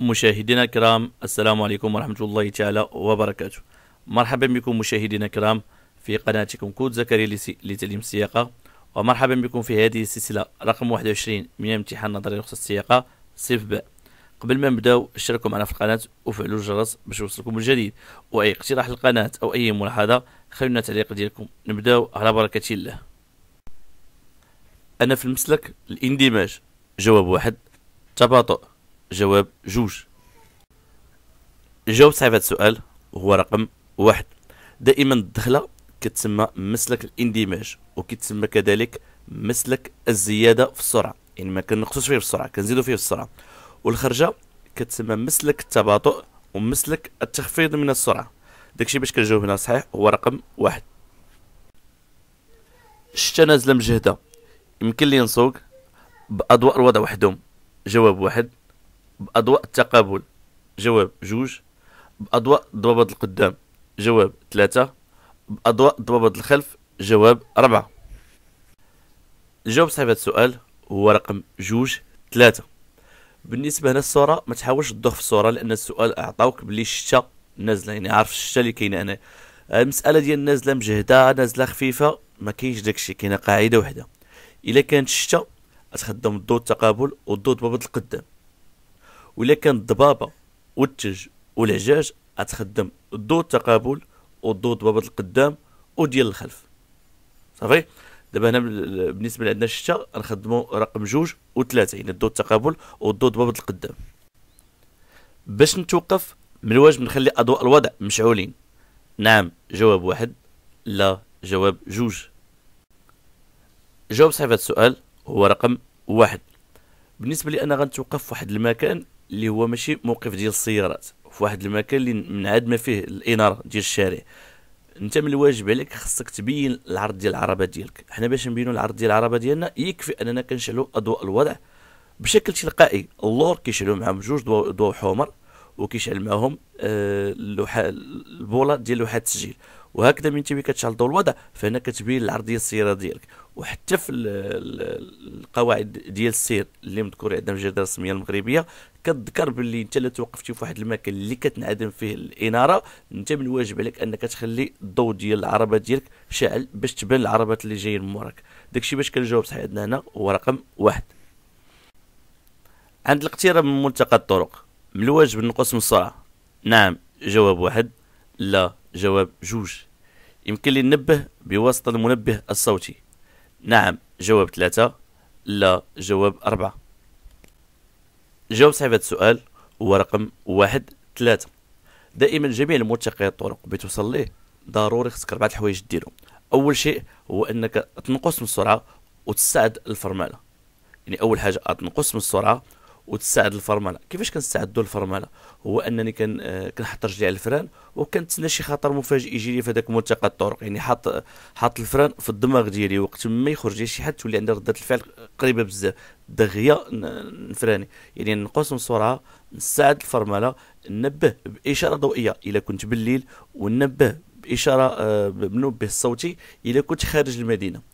مشاهدينا الكرام السلام عليكم ورحمة الله تعالى وبركاته مرحبا بكم مشاهدينا الكرام في قناتكم كود زكريا لتعليم السياقة ومرحبا بكم في هذه السلسلة رقم 21 من امتحان نظري رخصة السياقة صف ب قبل ما نبداو اشتركوا معنا في القناة وفعلوا الجرس باش يوصلكم الجديد وأي اقتراح للقناة أو أي ملاحظة خلونا تعليق ديالكم نبداو على بركة الله أنا في المسلك الاندماج جواب واحد تباطؤ جواب جوج جاوبت على هذا السؤال هو رقم واحد دائما الدخلة كتسمى مسلك الاندماج وكتسمى كذلك مسلك الزيادة في السرعة يعني ما كنقصوش فيه في السرعة كنزيدو فيه في السرعة والخرجة كتسمى مسلك التباطؤ ومسلك التخفيض من السرعة داكشي باش كنجاوب هنا صحيح هو رقم واحد الشتا نازلة مجهدة يمكن لي نسوق بأضواء الوضع وحدهم جواب واحد بأضواء التقابل جواب جوج بأضواء الضبابط القدام جواب ثلاثة بأضواء الضبابط الخلف جواب أربعة الجواب صحيح هذا السؤال هو رقم جوج ثلاثة بالنسبة هنا الصورة ما تحاولش تضخ في الصورة لأن السؤال أعطاوك بلي الشتا نازلة يعني عارف الشتا اللي كاينة هنا المسألة ديال نازلة مجهدة نازلة خفيفة ما كاينش داكشي كاينة قاعدة وحدة إلا كانت الشتا تخدم الضوء التقابل والضوء الضبابط القدام ولا كانت الضبابه والتج والعجاج غتخدم الضو التقابل والضو ضبابه القدام وديال الخلف صافي دابا هنا بالنسبه لعندنا الشتاء غنخدمو رقم جوج وثلاثه يعني الضو التقابل والضو ضبابه القدام باش نتوقف من الواجب نخلي اضواء الوضع مشعولين نعم جواب واحد لا جواب جوج جواب صحيح السؤال هو رقم واحد بالنسبه لي انا غنتوقف في واحد المكان اللي هو ماشي موقف ديال السيارات في واحد المكان اللي منعاد ما فيه الاناره ديال الشارع انت من الواجب عليك خصك تبين العرض ديال العربه ديالك حنا باش نبينوا العرض ديال العربه ديالنا يكفي اننا كنشعلوا اضواء الوضع بشكل تلقائي اللور كيشعلوا معاهم جوج ضوء, حمر وكيشعل معاهم آه، اللوحه البوله ديال لوحه التسجيل وهكذا من تبي كتشعل ضوء الوضع فهنا كتبين العرض ديال السياره ديالك وحتى في القواعد ديال السير اللي مذكور عندنا في الجريده الرسميه المغربيه كتذكر باللي انت لا توقفتي في واحد المكان اللي كتنعدم فيه الاناره انت من الواجب عليك انك تخلي الضوء ديال العربه ديالك شاعل باش تبان العربات اللي جايين من موراك داكشي باش كنجاوب صحيح عندنا هنا هو رقم واحد عند الاقتراب من ملتقى الطرق من الواجب نقص من السرعه نعم جواب واحد لا جواب جوج يمكن لي ننبه بواسطه المنبه الصوتي نعم جواب ثلاثة لا جواب أربعة جاوب صحيح هذا السؤال هو رقم واحد ثلاثة دائما جميع المتقي الطرق بتوصل ليه ضروري خصك ربعة الحوايج ديرهم اول شيء هو انك تنقص من السرعه وتساعد الفرمالة يعني اول حاجه تنقص من السرعه وتستعد الفرمله كيفاش كنستعدوا الفرمله هو انني كان آه، كنحط رجلي على الفران وكنتسنى شي خطر مفاجئ يجيني في هذاك ملتقى الطرق يعني حاط حاط الفران في الدماغ ديالي وقت ما يخرج لي شي حد تولي عندي رده الفعل قريبه بزاف دغيا نفراني يعني نقص من السرعه نستعد الفرمله ننبه باشاره ضوئيه الا كنت بالليل وننبه باشاره آه، بمنبه الصوتي الا كنت خارج المدينه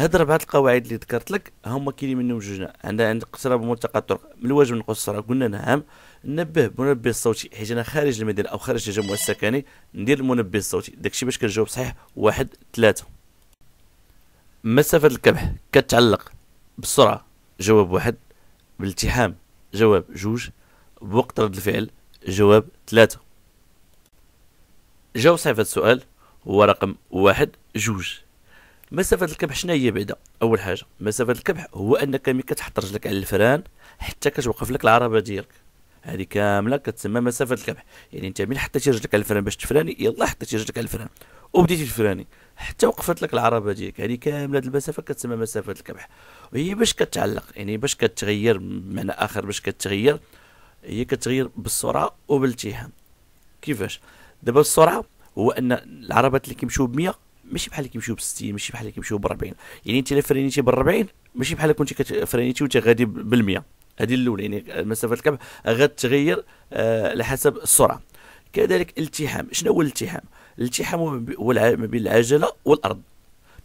هاد ربعة القواعد اللي ذكرت لك هما كاينين منهم جوج عندنا عند اقتراب ملتقى الطرق من الواجب نقص السرعه قلنا نعم نبه منبه الصوتي حيت انا خارج المدينه او خارج التجمع السكني ندير المنبه الصوتي داكشي باش كنجاوب صحيح واحد ثلاثة مسافة الكبح كتعلق بالسرعة جواب واحد بالالتحام جواب جوج بوقت رد الفعل جواب ثلاثة جاوب صحيح في السؤال هو رقم واحد جوج مسافه الكبح شنو هي بعدا اول حاجه مسافه الكبح هو انك ملي كتحط رجلك على الفران حتى كتوقف لك العربه ديالك هذه كامله كتسمى مسافه الكبح يعني انت ملي حطيتي رجلك على الفران باش تفراني يلا حطيتي رجلك على الفران وبديتي تفراني حتى وقفت لك العربه ديالك هذه كامله المسافه كتسمى مسافه الكبح وهي باش كتعلق يعني باش كتغير بمعنى اخر باش كتغير هي كتغير بالسرعه وبالالتهام كيفاش دابا السرعه هو ان العربات اللي كيمشيو ب 100 ماشي بحال اللي كيمشيو ب 60 ماشي بحال اللي كيمشيو ب 40 يعني انت الا فرينيتي ب 40 ماشي بحال كنتي كتفرينيتي وانت غادي بال 100 هذه الاولى يعني مسافه الكعب غتغير آه، على حسب السرعه كذلك الالتحام شنو هو الالتحام الالتحام هو ما بين العجله والارض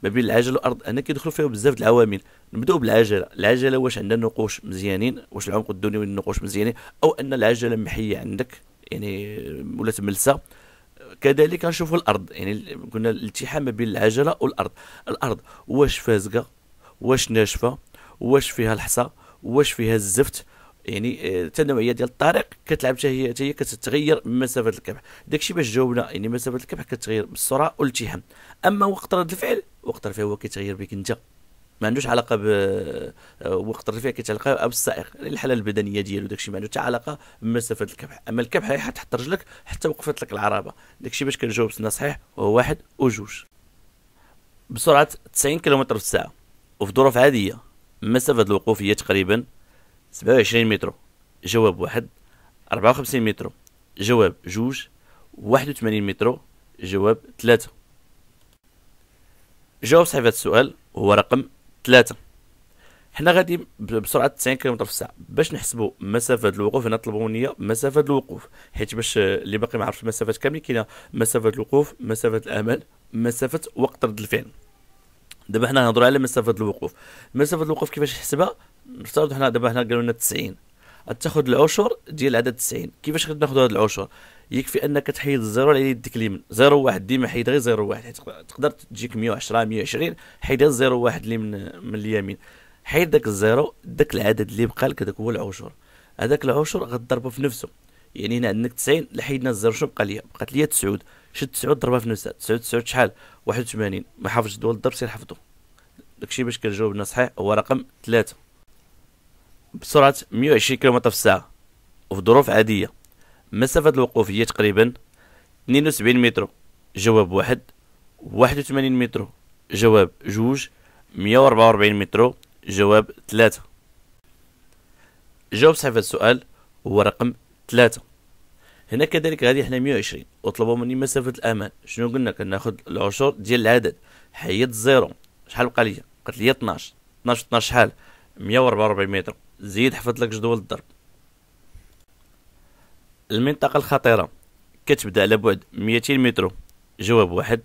ما بين العجله والارض انا كيدخلوا فيها بزاف د العوامل نبداو بالعجله العجله واش عندنا نقوش مزيانين واش العمق الدوني النقوش مزيانين او ان العجله محيه عندك يعني ولات ملسه كذلك نشوفوا الارض يعني قلنا الالتحام ما بين العجله والارض الارض واش فازقه واش ناشفه واش فيها الحصى واش فيها الزفت يعني التنوعيه آه، ديال الطريق كتلعب حتى هي حتى هي كتتغير مسافه الكبح داكشي باش جاوبنا يعني مسافه الكبح كتغير بالسرعه والالتحام اما وقت رد الفعل وقت الفعل هو كيتغير بك انت ما عندوش علاقه بوقت الرفيع كيتعلق او السائق الحاله البدنيه ديالو داكشي ما عنده حتى علاقه بمسافه الكبح اما الكبح حتحط رجلك حتى وقفت لك العربه داكشي باش كنجاوب سنه صحيح هو واحد وجوج بسرعه 90 كيلومتر في الساعه وفي ظروف عاديه مسافه الوقوف هي تقريبا 27 متر جواب واحد 54 متر جواب جوج 81 متر جواب ثلاثة جواب صحيح هذا السؤال هو رقم ثلاثة حنا غادي بسرعه 90 كيلومتر في الساعه باش نحسبوا مسافه الوقوف هنا طلبوا مني مسافه الوقوف حيت باش اللي باقي ما عرفش المسافات كاملين كاينه مسافه الوقوف مسافه الامل مسافه وقت رد الفعل دابا حنا نهضروا على مسافه الوقوف مسافه الوقوف كيفاش نحسبها نفترض حنا دابا حنا قالوا لنا 90 تاخذ العشر ديال عدد 90 كيفاش غادي ناخذ هاد العشر يكفي انك تحيد الزيرو على يدك اليمين زيرو واحد ديما حيد غير زيرو واحد حيت تقدر تجيك 110 120 حيد الزيرو واحد اللي من من اليمين حيد داك الزيرو داك العدد اللي بقى لك داك هو العشر هذاك العشر غتضربه في نفسه يعني هنا عندك 90 لحيدنا الزيرو شنو بقى ليا بقات ليا 9 شد 9 ضربها في نفسها 9 9 شحال 81 ما حافظش دول الضرب سير حفظه داكشي باش كنجاوب كنجاوبنا صحيح هو رقم 3 بسرعه 120 كيلومتر في الساعه وفي ظروف عاديه مسافة الوقوف هي تقريبا 72 متر جواب واحد 81 متر جواب جوج 144 متر جواب ثلاثة جواب صحيح السؤال هو رقم ثلاثة هنا كذلك غادي حنا 120 وطلبوا مني مسافة الأمان شنو قلنا كناخد العشر ديال العدد حيد زيرو شحال بقى ليا قالت لي 12 12 12 شحال 144 متر زيد حفظت لك جدول الضرب المنطقة الخطيرة كتبدا على بعد 200 متر جواب واحد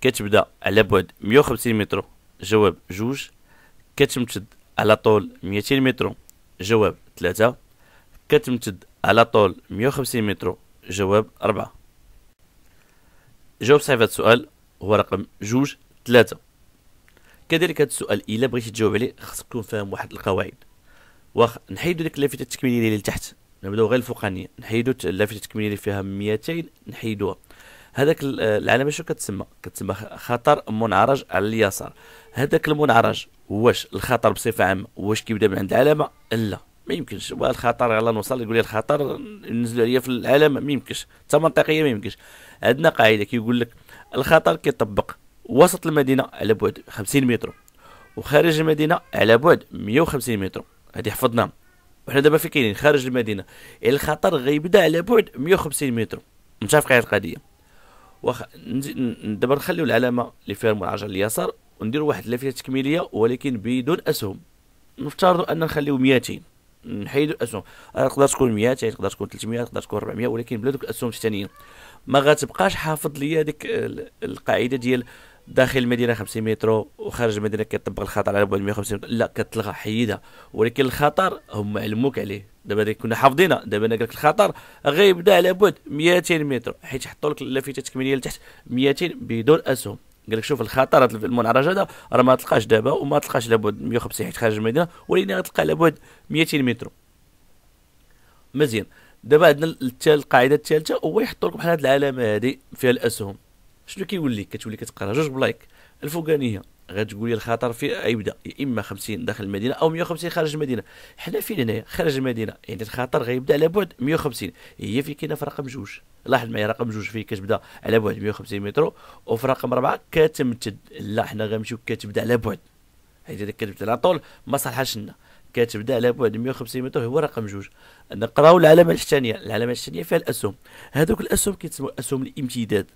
كتبدا على بعد 150 متر جواب جوج كتمتد على طول 200 متر جواب ثلاثة كتمتد على طول 150 متر جواب أربعة جواب صحيح هذا السؤال هو رقم جوج ثلاثة كذلك هذا السؤال إلا بغيتي تجاوب عليه خاصك تكون فاهم واحد القواعد واخ نحيدو ديك اللافتة التكميلية اللي لتحت نبداو غير الفوقانيه نحيدو اللافته التكميليه اللي فيها 200 نحيدوها هذاك العلامه شو كتسمى كتسمى خطر منعرج على اليسار هذاك المنعرج واش الخطر بصفه عامه واش كيبدا من عند علامه لا ما يمكنش الخطر يلا نوصل يقول لي الخطر ننزلوا عليا في العلامه ما يمكنش حتى منطقيه ما يمكنش عندنا قاعده كيقول لك الخطر كيطبق وسط المدينه على بعد 50 متر وخارج المدينه على بعد 150 متر هذه حفظناها وحنا دابا فين كاينين خارج المدينه يعني الخطر غيبدا على بعد 150 متر متفق على القضيه واخا دابا نخليو العلامه اللي فيها المنعجر اليسار ونديرو واحد اللافته تكميليه ولكن بدون اسهم نفترض ان نخليو 200 نحيدو الاسهم آه، تقدر تكون 200 تقدر تكون 300 تقدر تكون 400 ولكن بلا دوك الاسهم الثانيين ما غتبقاش حافظ ليا ديك القاعده ديال داخل المدينه 50 متر وخارج المدينه كيطبق الخطر على بعد 150 متر لا كتلغى حيدها ولكن الخطر هم علموك عليه دابا كنا حافظينها دابا انا لك الخطر غيبدا على بعد 200 متر حيت حطوا لك اللافته التكميليه لتحت 200 بدون اسهم قال لك شوف الخطر هذا المنعرج هذا راه ما تلقاش دابا وما تلقاش على بعد 150 حيت خارج المدينه ولكن غتلقى على بعد 200 متر مزيان دابا عندنا القاعده الثالثه هو يحطوا لك بحال هذه العلامه هذه فيها الاسهم شنو كيقول لك كتولي كتقرا جوج بلايك الفوقانيه غتقول لي الخطر في يبدا يا اما 50 داخل المدينه او 150 خارج المدينه حنا فين هنايا خارج المدينه يعني الخطر غيبدا على بعد 150 هي في كاينه في رقم جوج لاحظ معايا رقم جوج فيه كتبدا على بعد 150 متر وفي رقم اربعه كتمتد لا حنا غنمشيو كتبدا على بعد حيت هذاك كتبدا على طول ما صالحاش لنا كتبدا على بعد 150 متر هو رقم جوج نقراو العلامه الثانيه العلامه الثانيه فيها الاسهم هذوك الاسهم كيتسموا اسهم الامتداد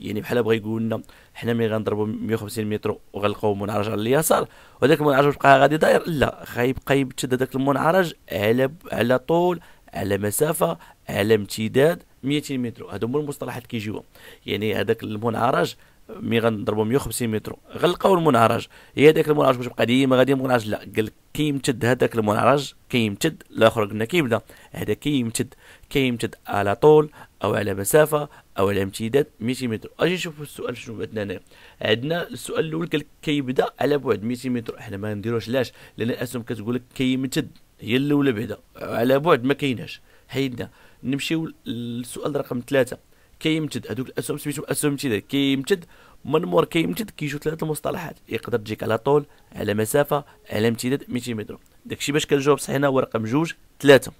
يعني بحال بغا يقول لنا حنا ملي غنضربوا 150 متر وغنلقاو منعرج على اليسار وذاك المنعرج بقى غادي داير لا غيبقى يمتد هذاك المنعرج على على طول على مسافه على امتداد 200 متر هادو هما المصطلحات كيجيو يعني هذاك المنعرج مي غنضربوا 150 متر غلقوا المنعرج هي هذاك المنعرج واش بقى ديما غادي المنعرج لا قال كيمتد هذاك المنعرج كيمتد الاخر قلنا كيبدا هذا كيمتد كيمتد على طول او على مسافه او على امتداد 200 متر اجي نشوف السؤال شنو عندنا هنا عندنا السؤال الاول قال كيبدا على بعد 200 متر احنا ما نديروش علاش لان الاسهم كتقول لك كيمتد هي الاولى بعدا على بعد ما كايناش حيدنا نمشيو للسؤال رقم ثلاثة كيمتد هذوك الاسهم سميتهم اسهم امتداد كيمتد من مور كيمتد كيجيو ثلاثه المصطلحات يقدر تجيك على طول على مسافه على امتداد 200 متر داكشي باش كنجاوب صحينا هو رقم جوج ثلاثه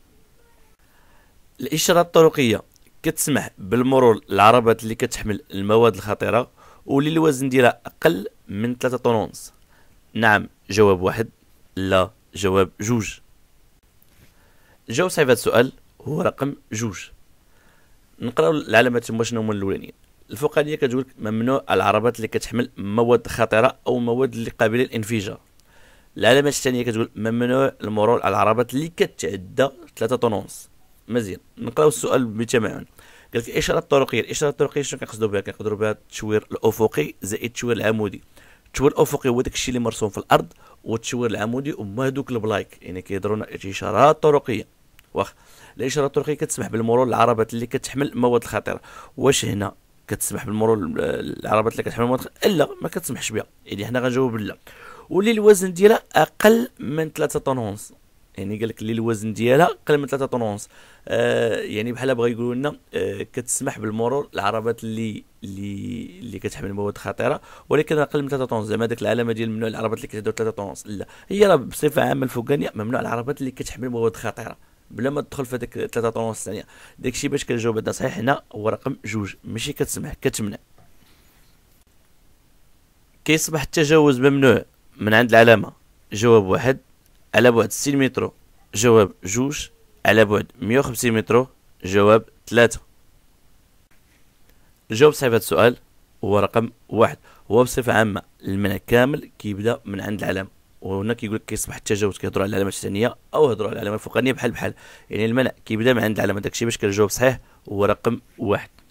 الاشاره الطرقيه كتسمح بالمرور العربات اللي كتحمل المواد الخطيره واللي الوزن ديالها اقل من 3 طن ونص نعم جواب واحد لا جواب جوج الجواب صحيح هذا السؤال هو رقم جوج نقراو العلامات تما شنو هما الاولانيين الفوقانيه كتقول ممنوع العربات اللي كتحمل مواد خطره او مواد اللي قابله للانفجار العلامات الثانيه كتقول ممنوع المرور على العربات اللي كتعدى 3 ونص مزيان نقراو السؤال بتمعن قال لك الاشاره الطرقيه الاشاره الطرقيه شنو كنقصدوا بها كنقدروا بها التشوير الافقي زائد التشوير العمودي التشوير الافقي هو داكشي اللي مرسوم في الارض والتشوير العمودي هما هذوك البلايك يعني كيهضروا لنا اشارات طرقيه واخ الاشاره الطرقيه كتسمح بالمرور العربات اللي كتحمل المواد الخطيره واش هنا كتسمح بالمرور العربات اللي كتحمل المواد لا ما كتسمحش بها يعني حنا غنجاوب لا واللي الوزن ديالها اقل من 3 طن ونص يعني قال لك اللي الوزن ديالها اقل من 3 طن ونص آه يعني بحال بغا يقولوا لنا آه كتسمح بالمرور العربات اللي اللي اللي كتحمل مواد خطيره ولكن اقل من 3 طن زعما ديك العلامه ديال ممنوع العربات اللي كتحمل 3 طن لا هي راه بصفه عامه الفوقانيه ممنوع العربات اللي كتحمل مواد خطيره بلا ما تدخل في هذاك 3 طونس ثانيه داكشي باش كنجاوب هذا صحيح هنا هو رقم جوج ماشي كتسمح كتمنع كيصبح التجاوز ممنوع من عند العلامه جواب واحد على بعد 60 متر جواب جوج على بعد 150 متر جواب ثلاثة الجواب صحيح هذا السؤال هو رقم واحد هو بصفة عامة المنع كامل كيبدا من عند العلامة وهنا كيقول لك كيصبح التجاوز كيهضروا على العلامات الثانيه او يهضروا على العلامه الفوقانيه بحال بحال يعني المنع كيبدا من عند العلامه داكشي باش كنجاوب صحيح هو رقم واحد